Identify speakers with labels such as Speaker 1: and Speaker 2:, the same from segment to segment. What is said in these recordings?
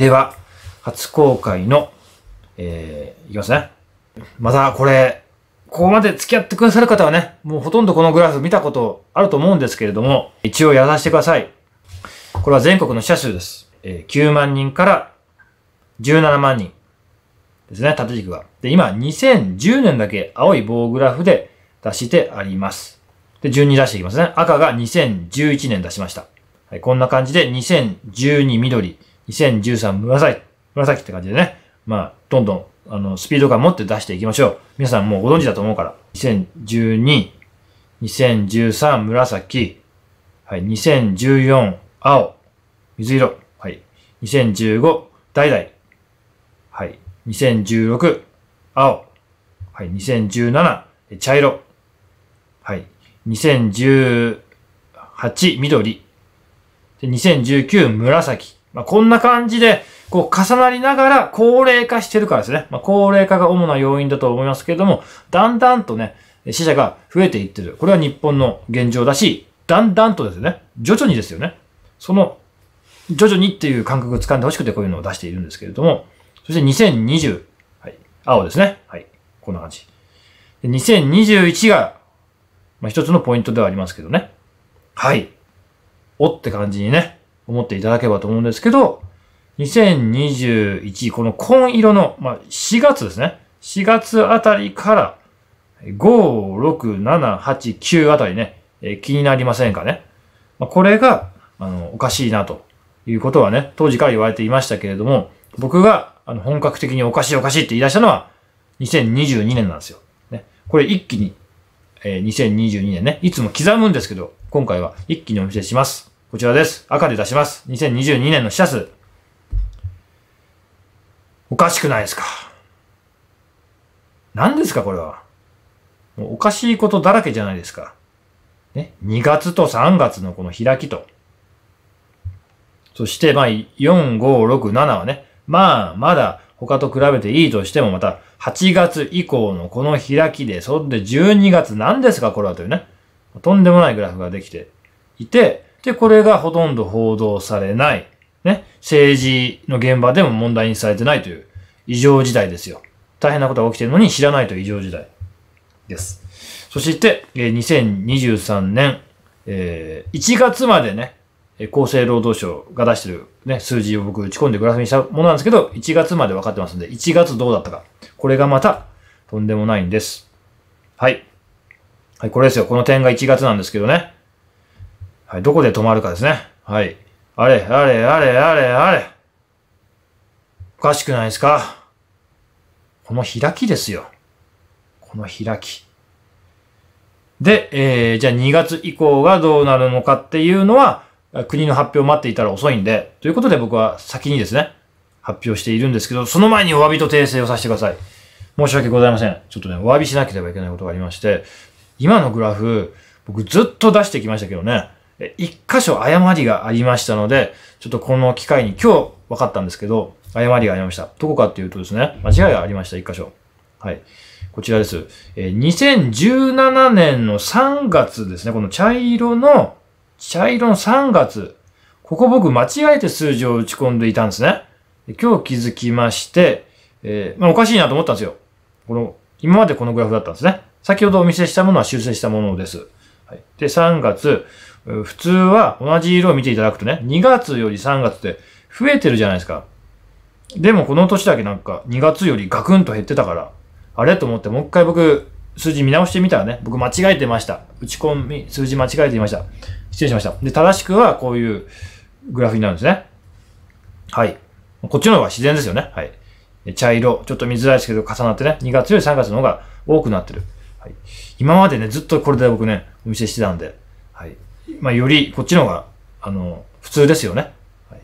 Speaker 1: では、初公開の、えー、いきますね。またこれ、ここまで付き合ってくださる方はね、もうほとんどこのグラフ見たことあると思うんですけれども、一応やらせてください。これは全国の死者数です。えー、9万人から17万人ですね、縦軸が。で、今、2010年だけ青い棒グラフで出してあります。で、順に出していきますね。赤が2011年出しました。はい、こんな感じで、2012緑、2013紫、紫って感じでね、まあ、どんどん、あの、スピード感持って出していきましょう。皆さんもうご存知だと思うから。2012、2013紫、はい、2014青、水色、はい、2015橙、はい、2016青、はい、2017茶色、はい、2018緑、で2019紫、まあ、こんな感じで、こう重なりながら高齢化してるからですね。まあ、高齢化が主な要因だと思いますけれども、だんだんとね、死者が増えていってる。これは日本の現状だし、だんだんとですね、徐々にですよね。その、徐々にっていう感覚を掴んでほしくてこういうのを出しているんですけれども、そして2020、はい、青ですね。はい、こんな感じ。2021が、まあ、一つのポイントではありますけどね。はい。おって感じにね、思っていただければと思うんですけど、2021、この紺色の、まあ、4月ですね。4月あたりから、5、6、7、8、9あたりね、え気になりませんかね。まあ、これが、あの、おかしいな、ということはね、当時から言われていましたけれども、僕が、あの、本格的におかしいおかしいって言い出したのは、2022年なんですよ。ね。これ一気に、えー、2022年ね、いつも刻むんですけど、今回は一気にお見せします。こちらです。赤で出します。2022年の死者数。おかしくないですか何ですかこれは。もうおかしいことだらけじゃないですか。ね。2月と3月のこの開きと。そして、まあ、4、5、6、7はね、まあ、まだ他と比べていいとしても、また、8月以降のこの開きで、そんで12月何ですかこれはというね。とんでもないグラフができていて、で、これがほとんど報道されない。ね。政治の現場でも問題にされてないという異常事態ですよ。大変なことが起きてるのに知らないという異常事態です。そして、2023年、え1月までね、厚生労働省が出してる、ね、数字を僕打ち込んでグラフにしたものなんですけど、1月まで分かってますんで、1月どうだったか。これがまた、とんでもないんです。はい。はい、これですよ。この点が1月なんですけどね。はい、どこで止まるかですね。はい。あれ、あれ、あれ、あれ、あれ。おかしくないですかこの開きですよ。この開き。で、えー、じゃあ2月以降がどうなるのかっていうのは、国の発表を待っていたら遅いんで、ということで僕は先にですね、発表しているんですけど、その前にお詫びと訂正をさせてください。申し訳ございません。ちょっとね、お詫びしなければいけないことがありまして、今のグラフ、僕ずっと出してきましたけどね、一箇所誤りがありましたので、ちょっとこの機会に今日分かったんですけど、誤りがありました。どこかっていうとですね、間違いがありました、一箇所。はい。こちらです。え2017年の3月ですね、この茶色の、茶色の3月、ここ僕間違えて数字を打ち込んでいたんですね。今日気づきまして、えー、まあ、おかしいなと思ったんですよ。この、今までこのグラフだったんですね。先ほどお見せしたものは修正したものです。はい、で、3月、普通は同じ色を見ていただくとね、2月より3月って増えてるじゃないですか。でもこの年だけなんか2月よりガクンと減ってたから、あれと思ってもう一回僕、数字見直してみたらね、僕間違えてました。打ち込み、数字間違えていました。失礼しました。で、正しくはこういうグラフになるんですね。はい。こっちの方が自然ですよね。はい。茶色、ちょっと見づらいですけど重なってね、2月より3月の方が多くなってる。はい、今までね、ずっとこれで僕ね、お見せしてたんで、はい。まあ、よりこっちの方が、あの、普通ですよね。はい、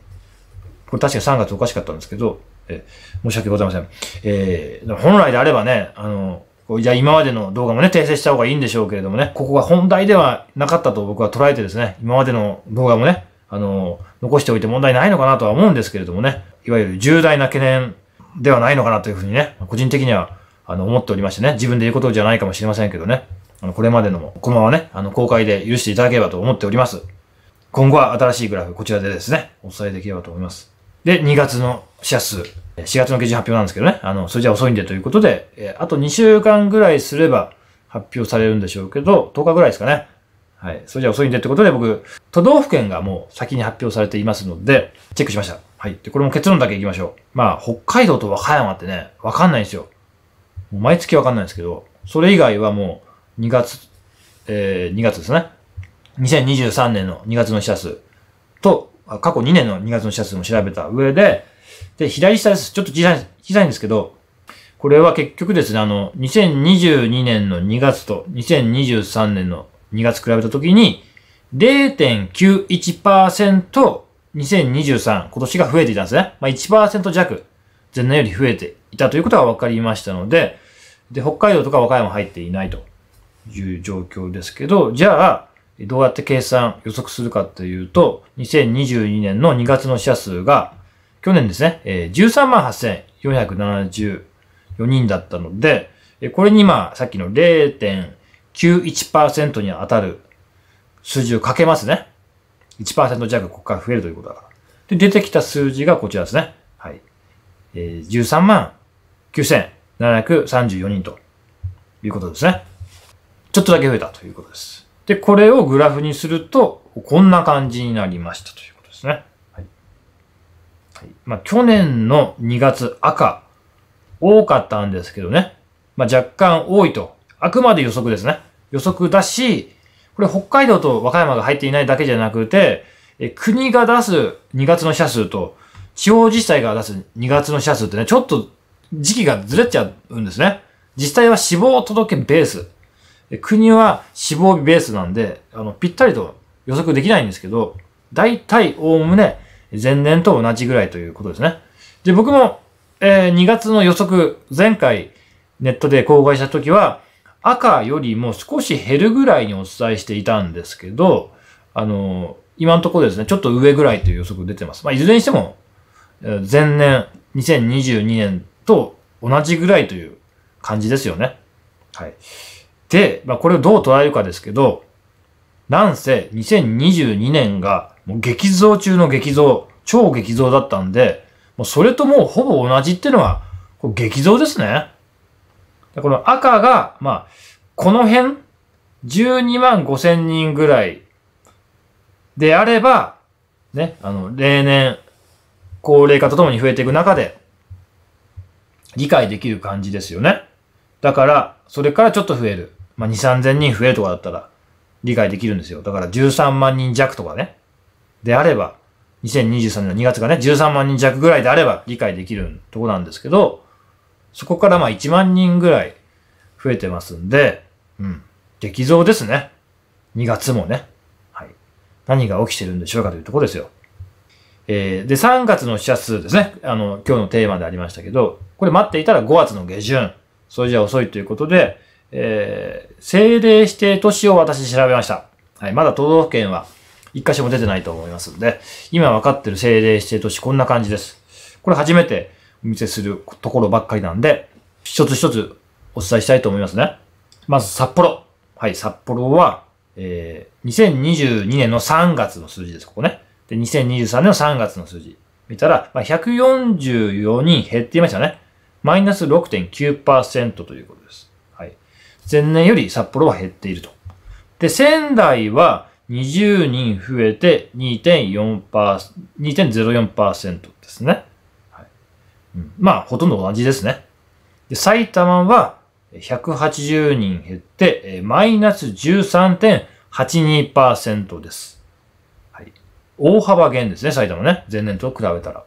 Speaker 1: これ確か3月おかしかったんですけど、え申し訳ございません。えー、本来であればね、あの、じゃあ今までの動画もね、訂正した方がいいんでしょうけれどもね、ここが本題ではなかったと僕は捉えてですね、今までの動画もね、あの、残しておいて問題ないのかなとは思うんですけれどもね、いわゆる重大な懸念ではないのかなというふうにね、個人的には、あの、思っておりましてね、自分で言うことじゃないかもしれませんけどね。あの、これまでのも、このままね、あの、公開で許していただければと思っております。今後は新しいグラフ、こちらでですね、お伝えできればと思います。で、2月の死者数、4月の基準発表なんですけどね、あの、それじゃ遅いんでということで、えあと2週間ぐらいすれば発表されるんでしょうけど、10日ぐらいですかね。はい。それじゃ遅いんでってことで僕、都道府県がもう先に発表されていますので、チェックしました。はい。で、これも結論だけいきましょう。まあ、北海道と和歌山ってね、わかんないんですよ。もう毎月わかんないんですけど、それ以外はもう、2月、えー、2月ですね。2023年の2月の死者数と、過去2年の2月の死者数も調べた上で、で、左下です。ちょっと小さい、小さいんですけど、これは結局ですね、あの、2022年の2月と2023年の2月比べたときに、0.91%、2023今年が増えていたんですね。まあ1%弱、前年より増えていたということが分かりましたので、で、北海道とか和歌山入っていないと。いう状況ですけど、じゃあ、どうやって計算予測するかというと、2022年の2月の死者数が、去年ですね、138,474人だったので、これにまあ、さっきの0.91%に当たる数字をかけますね。1%弱ここから増えるということだから。で、出てきた数字がこちらですね。はい。え13万9734人ということですね。ちょっとだけ増えたということです。で、これをグラフにすると、こんな感じになりましたということですね。はい。はい、まあ、去年の2月赤、多かったんですけどね。まあ、若干多いと。あくまで予測ですね。予測だし、これ北海道と和歌山が入っていないだけじゃなくて、え国が出す2月の社者数と、地方自治体が出す2月の社数ってね、ちょっと時期がずれちゃうんですね。自治体は死亡届ベース国は死亡日ベースなんで、あの、ぴったりと予測できないんですけど、大体おおむね前年と同じぐらいということですね。で、僕も、えー、2月の予測、前回ネットで公開した時は、赤よりも少し減るぐらいにお伝えしていたんですけど、あの、今のところですね、ちょっと上ぐらいという予測出てます。まあ、いずれにしても、前年、2022年と同じぐらいという感じですよね。はい。で、まあ、これをどう捉えるかですけど、なんせ2022年がもう激増中の激増、超激増だったんで、もうそれともうほぼ同じっていうのは、こ激増ですね。でこの赤が、まあ、この辺、12万5千人ぐらいであれば、ね、あの、例年、高齢化とともに増えていく中で、理解できる感じですよね。だから、それからちょっと増える。まあ、2、3000人増えるとかだったら理解できるんですよ。だから13万人弱とかね。であれば、2023年の2月がね、13万人弱ぐらいであれば理解できるとこなんですけど、そこからまあ1万人ぐらい増えてますんで、うん、激増ですね。2月もね。はい。何が起きてるんでしょうかというとこですよ。えー、で、3月の死者数ですね。あの、今日のテーマでありましたけど、これ待っていたら5月の下旬。それじゃ遅いということで、えー、政令指定都市を私調べました。はい、まだ都道府県は一箇所も出てないと思いますので、今分かってる政令指定都市こんな感じです。これ初めてお見せするところばっかりなんで、一つ一つお伝えしたいと思いますね。まず札幌。はい、札幌は、えー、2022年の3月の数字です、ここね。で、2023年の3月の数字。見たら、まあ、144人減っていましたね。マイナス6.9%ということです。前年より札幌は減っていると。で、仙台は20人増えて2.04%ですね。はいうん、まあ、ほとんど同じですね。で埼玉は180人減って、マイナス13.82%です。はい。大幅減ですね、埼玉ね。前年と比べたら。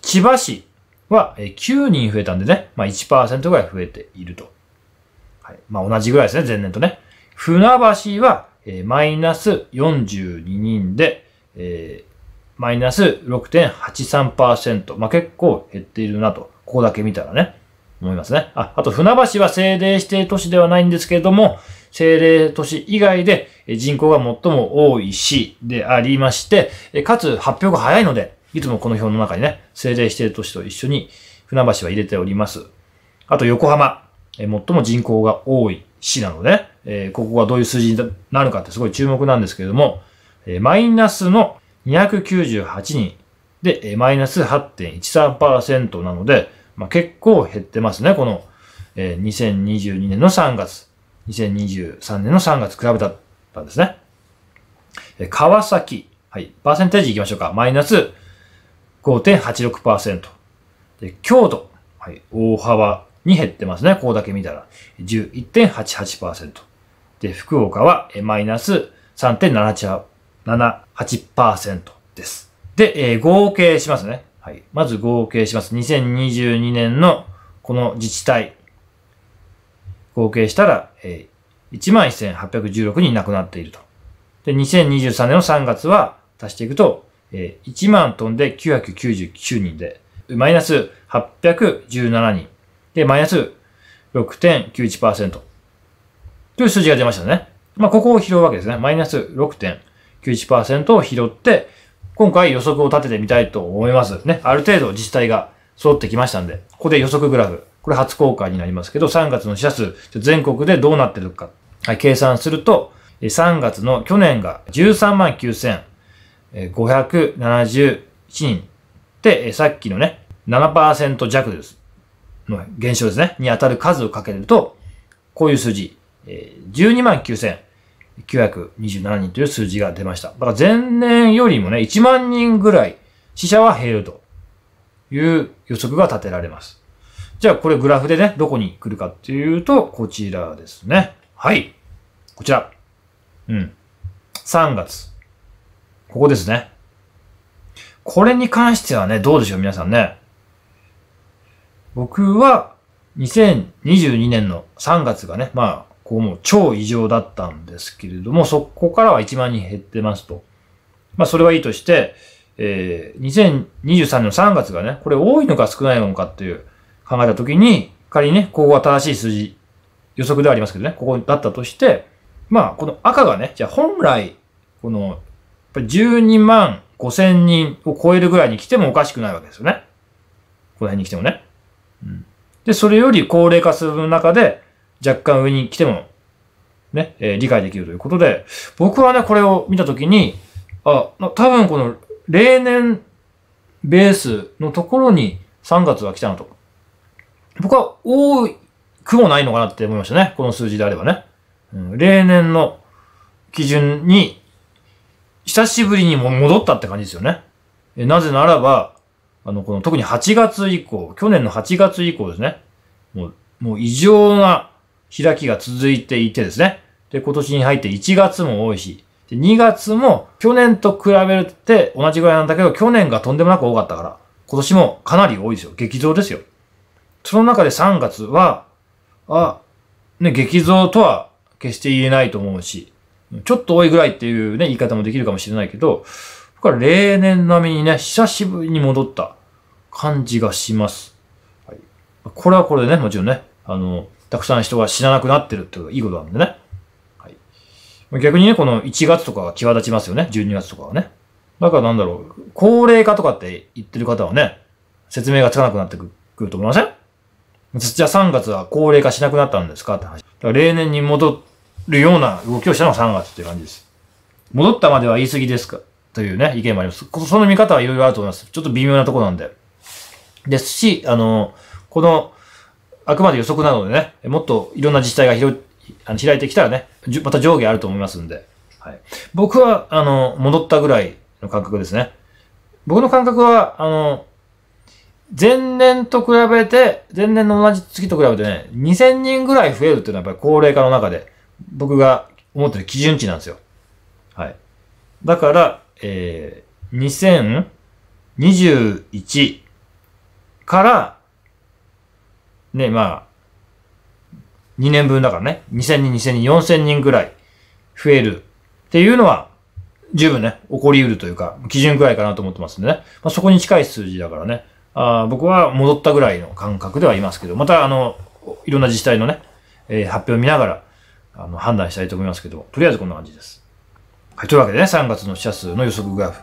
Speaker 1: 千葉市は9人増えたんでね、まあ1%ぐらい増えていると。はい。まあ、同じぐらいですね、前年とね。船橋は、えー、マイナス42人で、えー、マイナス6.83%。まあ、結構減っているなと。ここだけ見たらね。思いますね。あ、あと、船橋は政令指定都市ではないんですけれども、政令都市以外で人口が最も多い市でありまして、かつ発表が早いので、いつもこの表の中にね、政令指定都市と一緒に船橋は入れております。あと、横浜。え最も人口が多い市なので、えここがどういう数字になるかってすごい注目なんですけれども、えマイナスの298人で、えマイナス8.13%なので、まあ、結構減ってますね、この、え2022年の3月、2023年の3月比べたたんですね。え川崎、はい、パーセンテージいきましょうか。マイナス5.86%。で、強度、はい、大幅に減ってますね。ここだけ見たら。11.88%。で、福岡はマイナス3.78%です。で、えー、合計しますね。はい。まず合計します。2022年のこの自治体。合計したら、えー、11,816人亡くなっていると。で、2023年の3月は足していくと、えー、1万飛んで999人で、マイナス817人。で、マイナス6.91%。という数字が出ましたね。まあ、ここを拾うわけですね。マイナス6.91%を拾って、今回予測を立ててみたいと思います。ね。ある程度自治体が揃ってきましたんで、ここで予測グラフ。これ初公開になりますけど、3月の死者数、全国でどうなってるか。はい、計算すると、3月の去年が13万9571人で、さっきのね、7%弱です。の減少ですね、に当たる数をかけると、こういう数字、12万9927人という数字が出ました。だから前年よりもね、1万人ぐらい死者は減るという予測が立てられます。じゃあこれグラフでね、どこに来るかっていうと、こちらですね。はい。こちら。うん。3月。ここですね。これに関してはね、どうでしょう皆さんね。僕は2022年の3月がね、まあ、こうもう超異常だったんですけれども、そこからは1万人減ってますと。まあ、それはいいとして、えー、2023年の3月がね、これ多いのか少ないのかっていう考えたときに、仮にね、ここは正しい数字、予測ではありますけどね、ここだったとして、まあ、この赤がね、じゃあ本来、この、12万5千人を超えるぐらいに来てもおかしくないわけですよね。この辺に来てもね。で、それより高齢化する中で、若干上に来ても、ね、えー、理解できるということで、僕はね、これを見たときに、あ、多分この、例年ベースのところに3月は来たなと。僕は多くもないのかなって思いましたね。この数字であればね。うん、例年の基準に、久しぶりにも戻ったって感じですよね。なぜならば、あの、この特に8月以降、去年の8月以降ですね、もう、もう異常な開きが続いていてですね、で、今年に入って1月も多いし、で2月も去年と比べて同じぐらいなんだけど、去年がとんでもなく多かったから、今年もかなり多いですよ。激増ですよ。その中で3月は、あ、ね、激増とは決して言えないと思うし、ちょっと多いぐらいっていうね、言い方もできるかもしれないけど、これ例年並みにね、久しぶりに戻った感じがします。はい、これはこれでね、もちろんね、あの、たくさん人が死ななくなってるってことがいいことなんでね。はい。逆にね、この1月とかは際立ちますよね。12月とかはね。だからなんだろう、高齢化とかって言ってる方はね、説明がつかなくなってくると思いませんじゃあ3月は高齢化しなくなったんですかって話。だから例年に戻るような動きをしたのが3月っていう感じです。戻ったまでは言い過ぎですかというね、意見もあります。その見方はいろいろあると思います。ちょっと微妙なとこなんで。ですし、あの、この、あくまで予測なのでね、もっといろんな自治体が広あの開いてきたらね、また上下あると思いますんで。はい、僕は、あの、戻ったぐらいの感覚ですね。僕の感覚は、あの、前年と比べて、前年の同じ月と比べてね、2000人ぐらい増えるっていうのはやっぱり高齢化の中で、僕が思ってる基準値なんですよ。はい。だから、えー、2021から、ね、まあ、2年分だからね、2000人、2000人、4000人ぐらい増えるっていうのは、十分ね、起こり得るというか、基準くらいかなと思ってますんでね。まあ、そこに近い数字だからね、あ僕は戻ったぐらいの感覚ではいますけど、また、あの、いろんな自治体のね、えー、発表を見ながら、あの、判断したいと思いますけど、とりあえずこんな感じです。はい、というわけでね、3月の死者数の予測グラフ、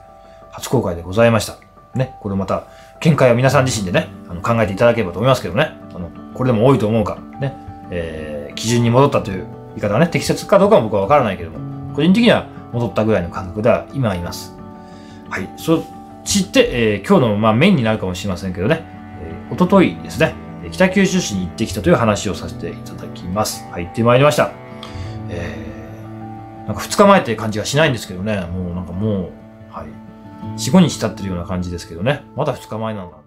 Speaker 1: 初公開でございました。ね、これまた、見解は皆さん自身でね、あの考えていただければと思いますけどね、あの、これでも多いと思うか、ね、えー、基準に戻ったという言い方はね、適切かどうかも僕はわからないけども、個人的には戻ったぐらいの感覚では今はいます。はい、そしてえー、今日のまあメインになるかもしれませんけどね、えー、一昨日ですね、北九州市に行ってきたという話をさせていただきます。行ってまいりました。えーなんか2日前って感じがしないんですけどね、もうなんかもう、はい。4、5日経ってるような感じですけどね、まだ2日前なんだ。